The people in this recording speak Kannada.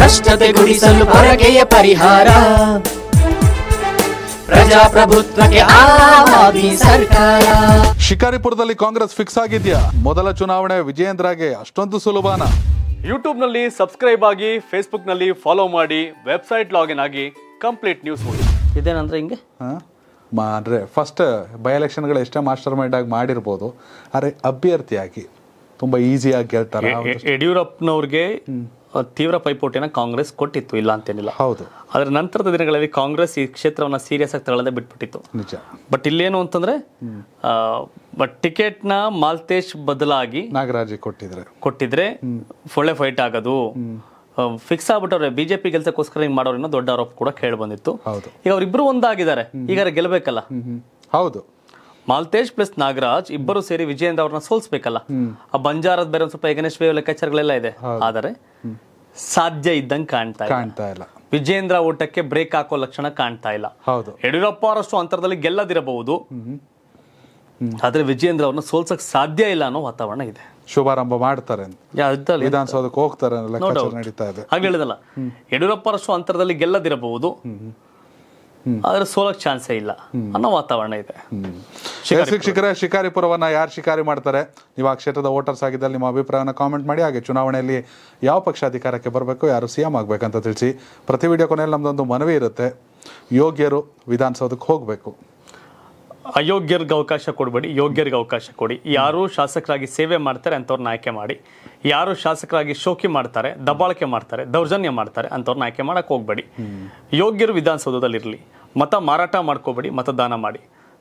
ಭ್ರಷ್ಟತೆ ಗುಡಿಸಲು ಪರಕೆಯ ಪರಿಹಾರ ಪ್ರಜಾಪ್ರಭುತ್ವಕ್ಕೆ ಸರ್ಕಾರ ಶಿಕಾರಿಪುರದಲ್ಲಿ ಕಾಂಗ್ರೆಸ್ ಫಿಕ್ಸ್ ಆಗಿದ್ಯಾ ಮೊದಲ ಚುನಾವಣೆ ವಿಜಯೇಂದ್ರಗೆ ಅಷ್ಟೊಂದು ಸುಲಭನ ಯೂಟ್ಯೂಬ್ನಲ್ಲಿ ಸಬ್ಸ್ಕ್ರೈಬ್ ಆಗಿ ನಲ್ಲಿ ಫಾಲೋ ಮಾಡಿ ವೆಬ್ಸೈಟ್ ಲಾಗಿನ್ ಆಗಿ ಕಂಪ್ಲೀಟ್ ನ್ಯೂಸ್ ಇದೇನಂದ್ರೆ ಹಿಂಗೆ ಅಂದರೆ ಫಸ್ಟ್ ಬೈ ಎಲೆಕ್ಷನ್ಗಳು ಎಷ್ಟೇ ಮಾಸ್ಟರ್ ಆಗಿ ಮಾಡಿರ್ಬೋದು ಆದರೆ ಅಭ್ಯರ್ಥಿಯಾಗಿ ತುಂಬಾ ಈಸಿಯಾಗಿ ಕೇಳ್ತಾರೆ ಯಡಿಯೂರಪ್ಪನವ್ರಿಗೆ ತೀವ್ರ ಪೈಪೋಟಿನ ಕಾಂಗ್ರೆಸ್ ಕೊಟ್ಟಿತ್ತು ಇಲ್ಲ ಅಂತೇನಿಲ್ಲ ಹೌದು ಅದರ ನಂತರದ ದಿನಗಳಲ್ಲಿ ಕಾಂಗ್ರೆಸ್ ಈ ಕ್ಷೇತ್ರವನ್ನ ಸೀರಿಯಸ್ ಆಗಿ ತಗೊಳ್ಳದೆ ಬಿಟ್ಬಿಟ್ಟಿತ್ತು ನಿಜ ಬಟ್ ಇಲ್ಲೇನು ಅಂತಂದ್ರೆ ಬಟ್ ಟಿಕೆಟ್ನ ಮಾಲ್ತೇಶ್ ಬದಲಾಗಿ ನಾಗರಾಜ್ ಕೊಟ್ಟಿದ್ರೆ ಕೊಟ್ಟಿದ್ರೆ ಒಳ್ಳೆ ಫೈಟ್ ಆಗೋದು ಫಿಕ್ಸ್ ಆಗ್ಬಿಟ್ಟವ್ರೆ ಬಿಜೆಪಿ ಗೆಲ್ಸಕ್ಕೋಸ್ಕರ ಹಿಂಗ್ ಮಾಡೋರನ್ನ ದೊಡ್ಡ ಆರೋಪ ಕೂಡ ಕೇಳಿ ಬಂದಿತ್ತು ಈಗ ಅವ್ರಿಬ್ರು ಒಂದಾಗಿದ್ದಾರೆ ಈಗ ಗೆಲ್ಬೇಕಲ್ಲ ಹೌದು ಮಾಲ್ತೇಶ್ ಪ್ಲಸ್ ನಾಗರಾಜ್ ಇಬ್ಬರು ಸೇರಿ ವಿಜಯೇಂದ್ರ ಅವ್ರನ್ನ ಸೋಲ್ಸ್ಬೇಕಲ್ಲ ಆ ಬಂಜಾರದ ಬೇರೆ ಒಂದ್ ಸ್ವಲ್ಪ ವೇವ್ ಲೆಕ್ಕಾಚಾರಗಳೆಲ್ಲ ಇದೆ ಆದರೆ ಸಾಧ್ಯ ಇದ್ದಂಗೆ ಕಾಣ್ತಾ ಇಲ್ಲ ವಿಜೇಂದ್ರ ಊಟಕ್ಕೆ ಬ್ರೇಕ್ ಹಾಕೋ ಲಕ್ಷಣ ಕಾಣ್ತಾ ಇಲ್ಲ ಹೌದು ಯಡಿಯೂರಪ್ಪ ಅವರಷ್ಟು ಅಂತರದಲ್ಲಿ ಗೆಲ್ಲದಿರಬಹುದು ಆದ್ರೆ ವಿಜೇಂದ್ರ ಅವ್ರನ್ನ ಸೋಲ್ಸಕ್ ಸಾಧ್ಯ ಇಲ್ಲ ಅನ್ನೋ ವಾತಾವರಣ ಇದೆ ಶುಭಾರಂಭ ಮಾಡ್ತಾರೆ ವಿಧಾನಸೌಧಕ್ಕೆ ಹೋಗ್ತಾರೆ ನಡೀತಾ ಇದೆ ಹಾಗೆ ಹೇಳಿದಲ್ಲ ಯಡಿಯೂರಪ್ಪ ಅವರಷ್ಟು ಅಂತರದಲ್ಲಿ ಗೆಲ್ಲದಿರಬಹುದು ಆದ್ರೆ ಸೋಲಕ್ ಚಾನ್ಸೇ ಇಲ್ಲ ಅನ್ನೋ ವಾತಾವರಣ ಇದೆ ಶಿಕ್ಷಕರ ಶಿಕಾರಿಪುರವನ್ನ ಯಾರು ಶಿಕಾರಿ ಮಾಡ್ತಾರೆ ನೀವು ಆ ಕ್ಷೇತ್ರದ ವೋಟರ್ಸ್ ಆಗಿದ್ದಲ್ಲಿ ನಿಮ್ಮ ಅಭಿಪ್ರಾಯವನ್ನು ಕಾಮೆಂಟ್ ಮಾಡಿ ಹಾಗೆ ಚುನಾವಣೆಯಲ್ಲಿ ಯಾವ ಪಕ್ಷ ಅಧಿಕಾರಕ್ಕೆ ಬರಬೇಕು ಯಾರು ಸಿ ಎಂ ಆಗಬೇಕಂತ ತಿಳಿಸಿ ಪ್ರತಿ ವಿಡಿಯೋ ಕೊನೆಯಲ್ಲಿ ನಮ್ಮದೊಂದು ಮನವಿ ಇರುತ್ತೆ ಯೋಗ್ಯರು ವಿಧಾನಸೌಧಕ್ಕೆ ಹೋಗಬೇಕು ಅಯೋಗ್ಯರಿಗೆ ಅವಕಾಶ ಕೊಡಬೇಡಿ ಯೋಗ್ಯರಿಗೆ ಅವಕಾಶ ಕೊಡಿ ಯಾರು ಶಾಸಕರಾಗಿ ಸೇವೆ ಮಾಡ್ತಾರೆ ಅಂಥವ್ರನ್ನ ಆಯ್ಕೆ ಮಾಡಿ ಯಾರು ಶಾಸಕರಾಗಿ ಶೋಕಿ ಮಾಡ್ತಾರೆ ದಬ್ಬಾಳಿಕೆ ಮಾಡ್ತಾರೆ ದೌರ್ಜನ್ಯ ಮಾಡ್ತಾರೆ ಅಂಥವ್ರನ್ನ ಆಯ್ಕೆ ಮಾಡೋಕ್ಕೆ ಹೋಗ್ಬೇಡಿ ಯೋಗ್ಯರು ವಿಧಾನಸೌಧದಲ್ಲಿರಲಿ ಮತ ಮಾರಾಟ ಮಾಡ್ಕೋಬೇಡಿ ಮತದಾನ ಮಾಡಿ